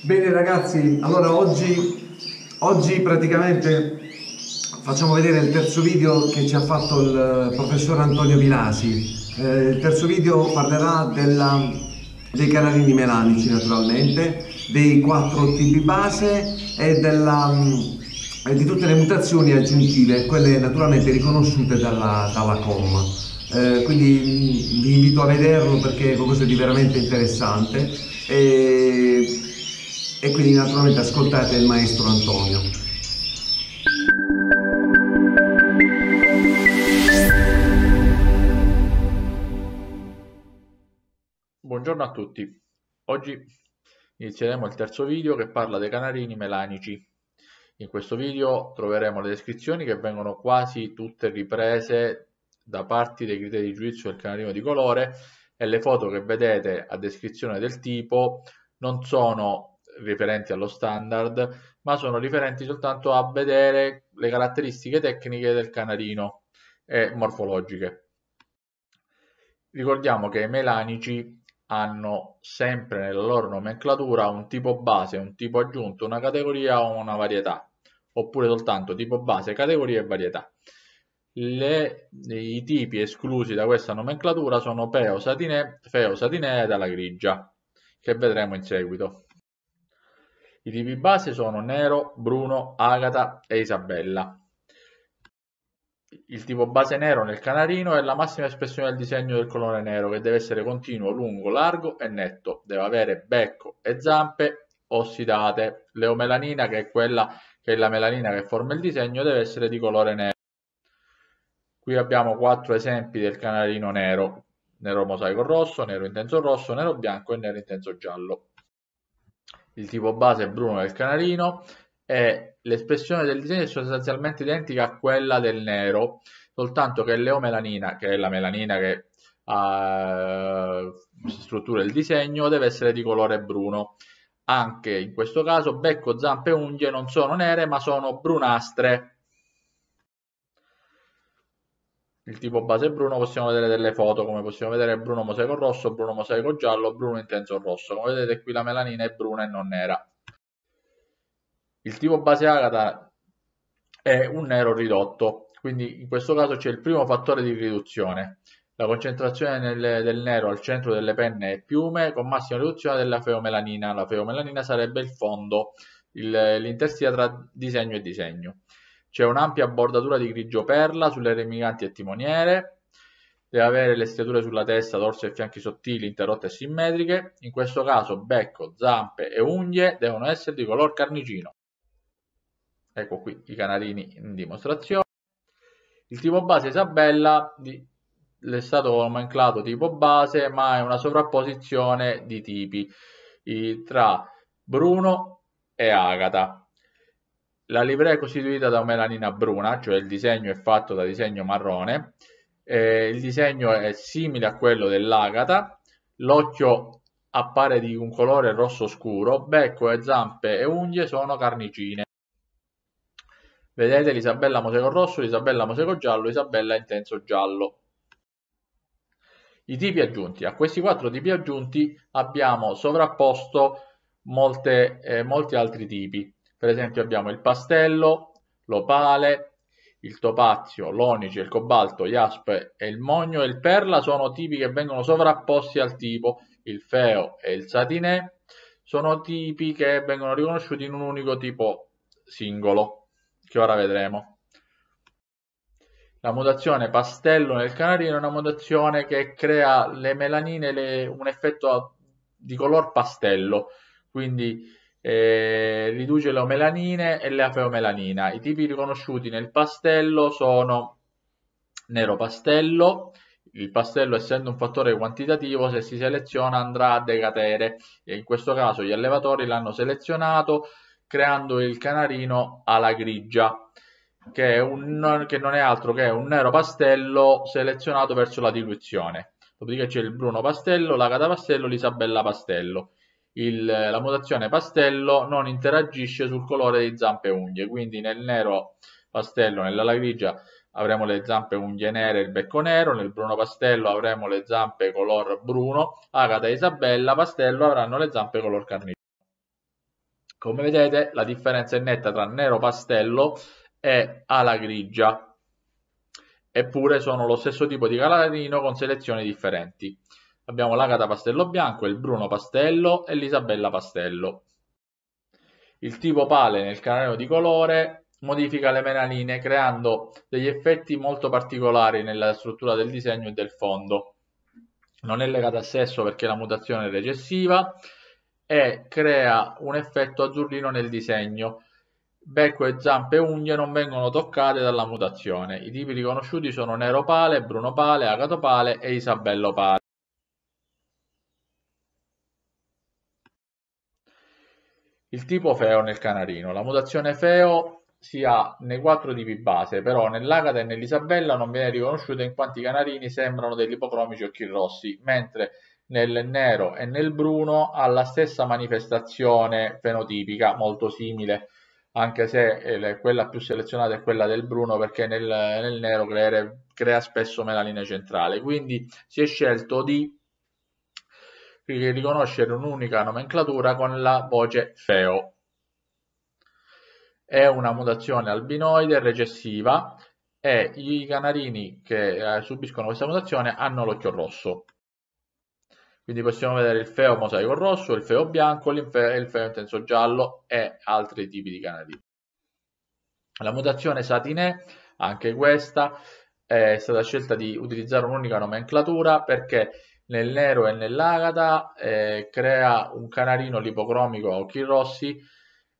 Bene ragazzi, allora oggi, oggi, praticamente facciamo vedere il terzo video che ci ha fatto il eh, professor Antonio Vilasi. Eh, il terzo video parlerà della, dei canalini melanici naturalmente, dei quattro tipi base e della, mm, di tutte le mutazioni aggiuntive, quelle naturalmente riconosciute dalla, dalla COM. Eh, quindi mm, vi invito a vederlo perché è qualcosa di veramente interessante. E e quindi naturalmente ascoltate il maestro Antonio. Buongiorno a tutti, oggi inizieremo il terzo video che parla dei canarini melanici. In questo video troveremo le descrizioni che vengono quasi tutte riprese da parte dei criteri di giudizio del canarino di colore e le foto che vedete a descrizione del tipo non sono riferenti allo standard, ma sono riferenti soltanto a vedere le caratteristiche tecniche del canarino e morfologiche. Ricordiamo che i melanici hanno sempre nella loro nomenclatura un tipo base, un tipo aggiunto, una categoria o una varietà, oppure soltanto tipo base, categoria e varietà. Le, I tipi esclusi da questa nomenclatura sono Peosatinea, Satinea e Dalla Grigia, che vedremo in seguito. I tipi base sono Nero, Bruno, Agata e Isabella. Il tipo base nero nel canarino è la massima espressione del disegno del colore nero che deve essere continuo, lungo, largo e netto. Deve avere becco e zampe ossidate. L'eomelanina, che è quella che è la melanina che forma il disegno, deve essere di colore nero. Qui abbiamo quattro esempi del canarino nero. Nero mosaico rosso, nero intenso rosso, nero bianco e nero intenso giallo il tipo base è bruno del canarino e l'espressione del disegno è sostanzialmente identica a quella del nero, soltanto che l'eomelanina, che è la melanina che uh, struttura il disegno, deve essere di colore bruno. Anche in questo caso becco, zampe e unghie non sono nere ma sono brunastre il tipo base bruno possiamo vedere delle foto come possiamo vedere bruno mosaico rosso bruno mosaico giallo bruno intenso rosso come vedete qui la melanina è bruna e non nera il tipo base agata è un nero ridotto quindi in questo caso c'è il primo fattore di riduzione la concentrazione nel, del nero al centro delle penne e piume con massima riduzione della feomelanina la feomelanina sarebbe il fondo l'intersia tra disegno e disegno c'è un'ampia bordatura di grigio perla sulle remiganti e timoniere. Deve avere le striature sulla testa, dorso e fianchi sottili, interrotte e simmetriche. In questo caso becco, zampe e unghie devono essere di color carnicino. Ecco qui i canarini in dimostrazione. Il tipo base Isabella di è stato nomenclato tipo base, ma è una sovrapposizione di tipi tra Bruno e Agata. La livrea è costituita da melanina bruna, cioè il disegno è fatto da disegno marrone, eh, il disegno è simile a quello dell'agata, l'occhio appare di un colore rosso scuro, becco e zampe e unghie sono carnicine. Vedete l'Isabella Moseco Rosso, l'Isabella Moseco Giallo, l'Isabella Intenso Giallo. I tipi aggiunti. A questi quattro tipi aggiunti abbiamo sovrapposto molte, eh, molti altri tipi. Per esempio abbiamo il pastello, l'opale, il topazio, l'onice, il cobalto, gli aspe e il mogno e il perla sono tipi che vengono sovrapposti al tipo, il feo e il satinè sono tipi che vengono riconosciuti in un unico tipo singolo, che ora vedremo. La mutazione pastello nel canarino è una mutazione che crea le melanine le, un effetto di color pastello, quindi eh, riduce le omelanine e le afeomelanina. I tipi riconosciuti nel pastello sono nero pastello, il pastello essendo un fattore quantitativo se si seleziona andrà a decadere e in questo caso gli allevatori l'hanno selezionato creando il canarino alla grigia che, è un, che non è altro che un nero pastello selezionato verso la diluizione dopodiché c'è il bruno pastello, l'agata pastello, l'isabella pastello il, la mutazione pastello non interagisce sul colore di zampe e unghie, quindi nel nero pastello, nell'ala grigia avremo le zampe unghie nere e il becco nero, nel bruno pastello avremo le zampe color bruno, Agata e Isabella pastello avranno le zampe color carnivoro. Come vedete la differenza è netta tra nero pastello e ala grigia, eppure sono lo stesso tipo di calatino con selezioni differenti. Abbiamo l'Agata Pastello Bianco, il Bruno Pastello e l'Isabella Pastello. Il tipo pale nel cranio di colore modifica le menaline creando degli effetti molto particolari nella struttura del disegno e del fondo. Non è legata a sesso perché la mutazione è recessiva e crea un effetto azzurrino nel disegno. Becco e zampe e unghie non vengono toccate dalla mutazione. I tipi riconosciuti sono Nero Pale, Bruno Pale, Agato Pale e Isabello Pale. il tipo feo nel canarino. La mutazione feo si ha nei quattro tipi base, però nell'agata e nell'isabella non viene riconosciuta in quanto i canarini sembrano degli ipocromici occhi rossi, mentre nel nero e nel bruno ha la stessa manifestazione fenotipica, molto simile, anche se eh, quella più selezionata è quella del bruno perché nel, nel nero crea, crea spesso melanina centrale. Quindi si è scelto di riconoscere un'unica nomenclatura con la voce FEO. È una mutazione albinoide recessiva e i canarini che eh, subiscono questa mutazione hanno l'occhio rosso. Quindi possiamo vedere il feo mosaico rosso, il feo bianco, il feo intenso giallo e altri tipi di canarini. La mutazione Satinè, anche questa, è stata scelta di utilizzare un'unica nomenclatura perché nel nero e nell'Agata, eh, crea un canarino lipocromico a occhi rossi,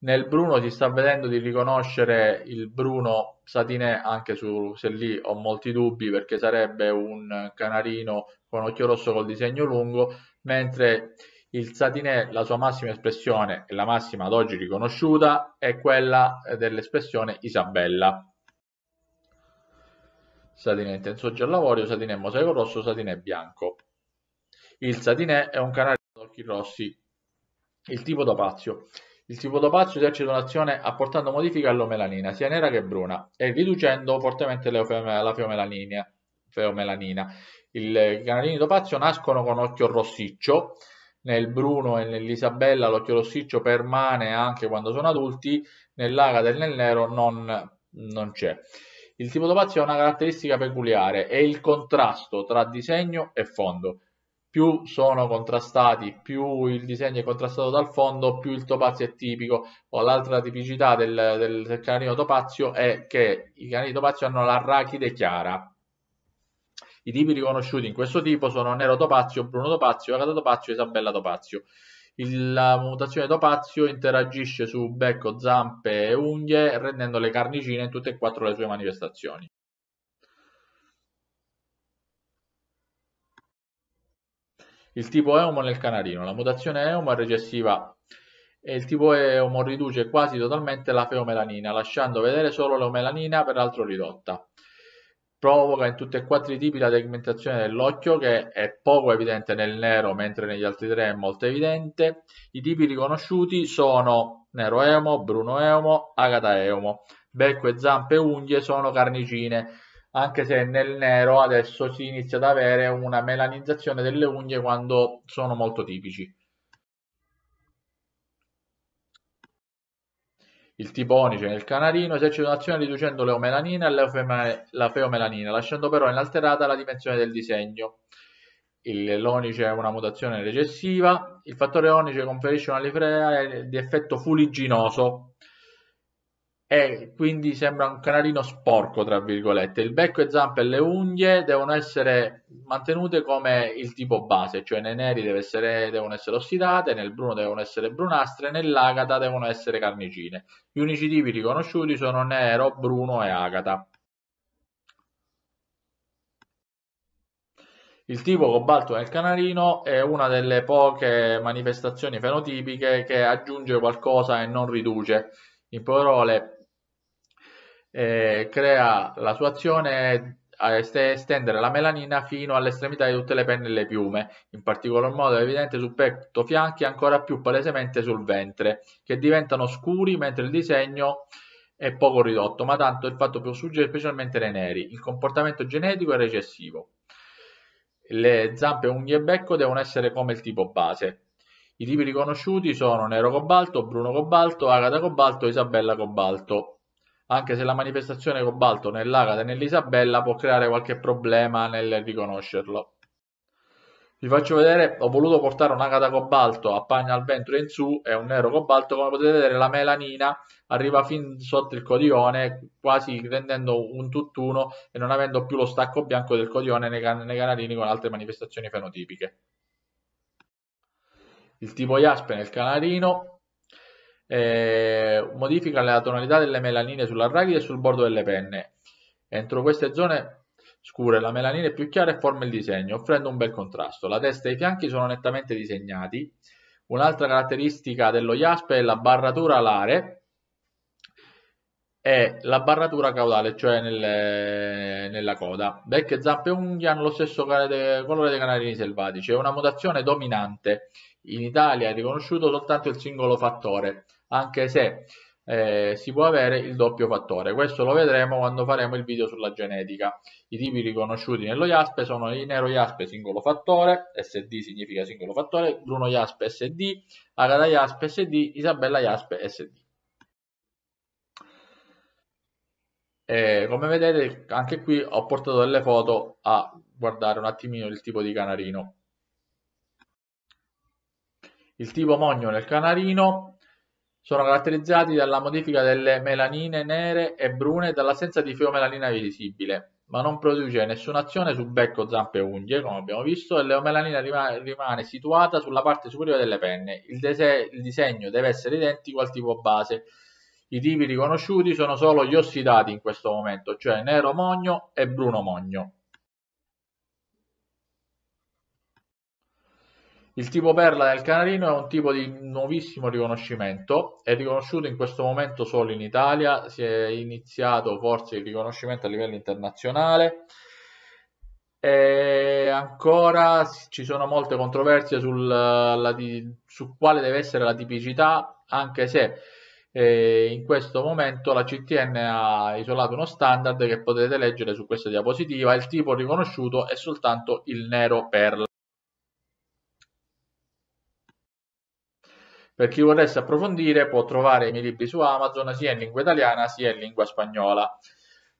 nel Bruno si sta vedendo di riconoscere il Bruno Satinè, anche su, se lì ho molti dubbi perché sarebbe un canarino con occhio rosso col disegno lungo, mentre il Satinè, la sua massima espressione e la massima ad oggi riconosciuta è quella dell'espressione Isabella. Satinè intenso giallavorio, Satinè mosaico rosso, Satinè bianco. Il Satinè è un canale ad occhi rossi, il tipo topazio. Il tipo dopazio esercita un'azione apportando modifiche all'omelanina, sia nera che bruna, e riducendo fortemente la feomelanina. I canarini topazio nascono con occhio rossiccio, nel Bruno e nell'Isabella l'occhio rossiccio permane anche quando sono adulti, nell'Agata e nel Nero non, non c'è. Il tipo topazio ha una caratteristica peculiare, è il contrasto tra disegno e fondo più sono contrastati, più il disegno è contrastato dal fondo, più il topazio è tipico. O l'altra tipicità del, del, del topazio è che i canini topazio hanno l'arrachide chiara. I tipi riconosciuti in questo tipo sono nero topazio, bruno topazio, agata topazio e isabella topazio. Il, la mutazione topazio interagisce su becco, zampe e unghie, rendendo le carnicine in tutte e quattro le sue manifestazioni. Il tipo EOMO nel canarino, la mutazione EOMO è recessiva e il tipo EOMO riduce quasi totalmente la feomelanina, lasciando vedere solo l'eomelanina, peraltro ridotta. Provoca in tutti e quattro i tipi la tegmentazione dell'occhio che è poco evidente nel nero mentre negli altri tre è molto evidente. I tipi riconosciuti sono nero EOMO, bruno EOMO, agata EOMO. Becco e zampe e unghie sono carnicine anche se nel nero adesso si inizia ad avere una melanizzazione delle unghie quando sono molto tipici. Il tipo onice nel canarino esercita un'azione riducendo l'eomelanina e la feomelanina, lasciando però inalterata la dimensione del disegno. L'onice è una mutazione recessiva, il fattore onice conferisce una livrea di effetto fuliginoso, e eh, quindi sembra un canarino sporco, tra virgolette. Il becco e zampe e le unghie devono essere mantenute come il tipo base, cioè nei neri deve essere, devono essere ossidate, nel bruno devono essere brunastre, nell'agata devono essere carnicine. Gli unici tipi riconosciuti sono nero, bruno e agata. Il tipo cobalto nel canarino è una delle poche manifestazioni fenotipiche che aggiunge qualcosa e non riduce. In parole eh, crea la sua azione eh, estendere la melanina fino all'estremità di tutte le penne e le piume, in particolar modo evidente sul petto, fianchi e ancora più palesemente sul ventre, che diventano scuri mentre il disegno è poco ridotto, ma tanto il fatto più suggerito specialmente nei neri. Il comportamento genetico è recessivo. Le zampe, unghie e becco devono essere come il tipo base. I tipi riconosciuti sono Nero Cobalto, Bruno Cobalto, Agata Cobalto e Isabella Cobalto anche se la manifestazione cobalto nell'agata e nell'isabella può creare qualche problema nel riconoscerlo. Vi faccio vedere, ho voluto portare un agata cobalto a pagna al ventre in su e un nero cobalto, come potete vedere la melanina arriva fin sotto il codione, quasi rendendo un tutt'uno e non avendo più lo stacco bianco del codione nei, can nei canarini con altre manifestazioni fenotipiche. Il tipo Jaspe nel canarino, eh, modifica la tonalità delle melanine sull'arachide e sul bordo delle penne. Entro queste zone scure la melanina è più chiara e forma il disegno, offrendo un bel contrasto. La testa e i fianchi sono nettamente disegnati. Un'altra caratteristica dello jasper è la barratura alare e la barratura caudale, cioè nel, nella coda. Becche, zampe e unghie hanno lo stesso colore dei canarini selvatici. È una mutazione dominante. In Italia è riconosciuto soltanto il singolo fattore anche se eh, si può avere il doppio fattore. Questo lo vedremo quando faremo il video sulla genetica. I tipi riconosciuti nello IASP sono il nero IASP singolo fattore, SD significa singolo fattore, Bruno IASP SD, Agata IASP SD, Isabella IASP SD. E come vedete anche qui ho portato delle foto a guardare un attimino il tipo di canarino. Il tipo mogno nel canarino sono caratterizzati dalla modifica delle melanine nere e brune e dall'assenza di feomelanina visibile, ma non produce nessuna azione su becco, zampe e unghie, come abbiamo visto, e l'eomelanina rimane, situata sulla parte superiore delle penne. Il, il disegno deve essere identico al tipo base. I tipi riconosciuti sono solo gli ossidati in questo momento, cioè nero mogno e bruno mogno. Il tipo Perla del Canarino è un tipo di nuovissimo riconoscimento, è riconosciuto in questo momento solo in Italia, si è iniziato forse il riconoscimento a livello internazionale. E ancora ci sono molte controversie sul, la, su quale deve essere la tipicità, anche se eh, in questo momento la CTN ha isolato uno standard che potete leggere su questa diapositiva. Il tipo riconosciuto è soltanto il nero perla. Per chi volesse approfondire può trovare i miei libri su Amazon sia in lingua italiana sia in lingua spagnola.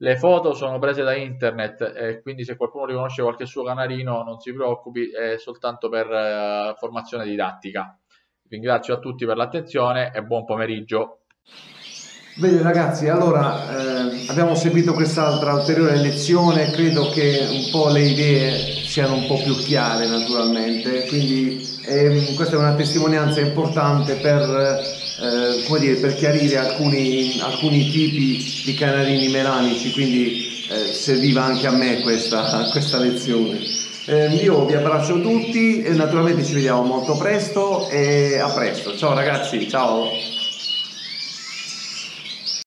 Le foto sono prese da internet, eh, quindi se qualcuno riconosce qualche suo canarino non si preoccupi, è soltanto per eh, formazione didattica. Ringrazio a tutti per l'attenzione e buon pomeriggio. Bene ragazzi, allora eh, abbiamo seguito quest'altra ulteriore lezione, credo che un po' le idee siano un po' più chiare naturalmente, quindi eh, questa è una testimonianza importante per, eh, dire, per chiarire alcuni, alcuni, tipi di canarini melanici, quindi eh, serviva anche a me questa, questa lezione. Ehm, io vi abbraccio tutti e naturalmente ci vediamo molto presto e a presto. Ciao ragazzi, ciao!